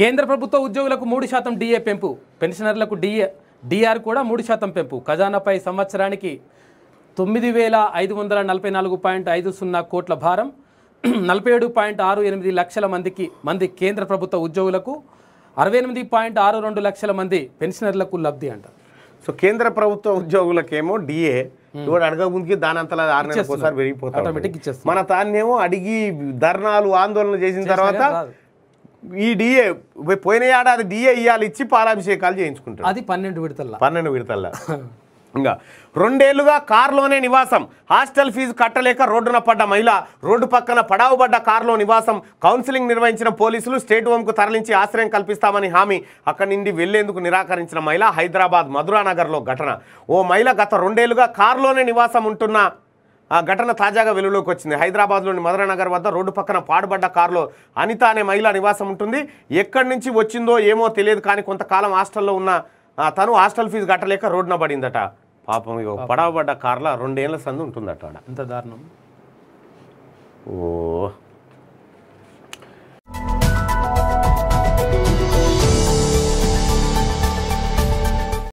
కేంద్ర ప్రభుత్వ ఉద్యోగులకు మూడు శాతం డిఏ పెంపు పెన్షనర్లకు డిఏ డిఆర్ కూడా మూడు శాతం పెంపు ఖజానాపై సంవత్సరానికి తొమ్మిది వేల ఐదు వందల నలభై నాలుగు పాయింట్ ఐదు సున్నా కోట్ల భారం నలభై ఏడు పాయింట్ ఆరు ఎనిమిది లక్షల మందికి మంది కేంద్ర ప్రభుత్వ ఉద్యోగులకు అరవై ఎనిమిది పాయింట్ ఆరు రెండు లక్షల మంది పెన్షనర్లకు లబ్ధి అంట సో కేంద్ర ప్రభుత్వ ఉద్యోగులకేమో డిఏ ఇవాడు అడగ ముందుకి దాని అంతలా ఆరు నెలలు ఒకసారి మన తాన్నేమో అడిగి ధర్నాలు ఆందోళన చేసిన తర్వాత ఈ డిఏ పోయిన ఏడాది డిఏ ఇవ్వాలి ఇచ్చి పాలాభిషేకాలు చేయించుకుంటారు అది పన్నెండు విడతల పన్నెండు విడతల ఇంకా రెండేళ్లుగా కారులోనే నివాసం హాస్టల్ ఫీజు కట్టలేక రోడ్డున పడ్డ మహిళ రోడ్డు పక్కన పడావుబడ్డ కారులో నివాసం కౌన్సిలింగ్ నిర్వహించిన పోలీసులు స్టేట్ హోమ్కు తరలించి ఆశ్రయం కల్పిస్తామని హామీ అక్కడి నుండి వెళ్లేందుకు నిరాకరించిన మహిళ హైదరాబాద్ మధురానగర్లో ఘటన ఓ మహిళ గత రెండేళ్లుగా కారులోనే నివాసం ఉంటున్న ఆ ఘటన తాజాగా వెలుగులోకి వచ్చింది హైదరాబాద్లోని నగర్ వద్ద రోడ్డు పక్కన పాడుబడ్డ కారులో అనిత అనే మహిళ నివాసం ఉంటుంది ఎక్కడి నుంచి వచ్చిందో ఏమో తెలియదు కానీ కొంతకాలం హాస్టల్లో ఉన్న తను హాస్టల్ ఫీజు కట్టలేక రోడ్డున పడిందట పాపం పడవబడ్డ కార్లో రెండేళ్ల సందు ఉంటుందట అంత దారుణం ఓ